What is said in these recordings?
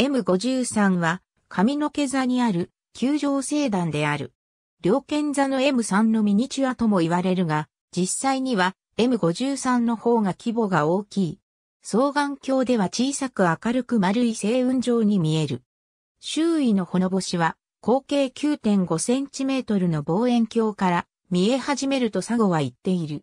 M53 は、髪の毛座にある、球場星団である。両剣座の M3 のミニチュアとも言われるが、実際には M53 の方が規模が大きい。双眼鏡では小さく明るく丸い星雲状に見える。周囲のほのぼしは、口径 9.5cm の望遠鏡から見え始めると佐護は言っている。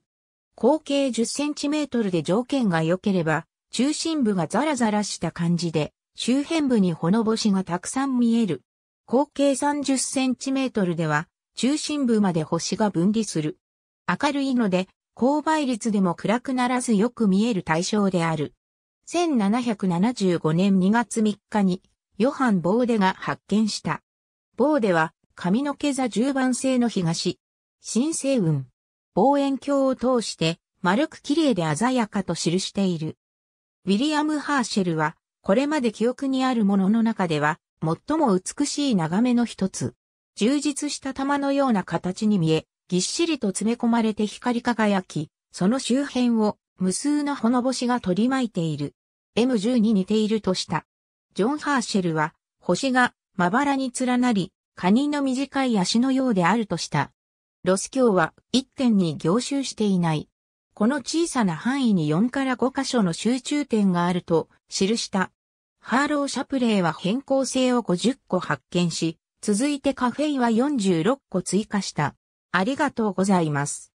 合計 10cm で条件が良ければ、中心部がザラザラした感じで、周辺部にほのぼしがたくさん見える。口径30センチメートルでは、中心部まで星が分離する。明るいので、高倍率でも暗くならずよく見える対象である。1775年2月3日に、ヨハン・ボーデが発見した。ボーデは、髪の毛座10番星の東、新星雲、望遠鏡を通して、丸く綺麗で鮮やかと記している。ウィリアム・ハーシェルは、これまで記憶にあるものの中では、最も美しい眺めの一つ。充実した玉のような形に見え、ぎっしりと詰め込まれて光り輝き、その周辺を無数のほのぼしが取り巻いている。M10 に似ているとした。ジョン・ハーシェルは、星がまばらに連なり、カニの短い足のようであるとした。ロス教は一点に凝集していない。この小さな範囲に4から5箇所の集中点があると記したハーロー・シャプレイは変更性を50個発見し、続いてカフェイは46個追加した。ありがとうございます。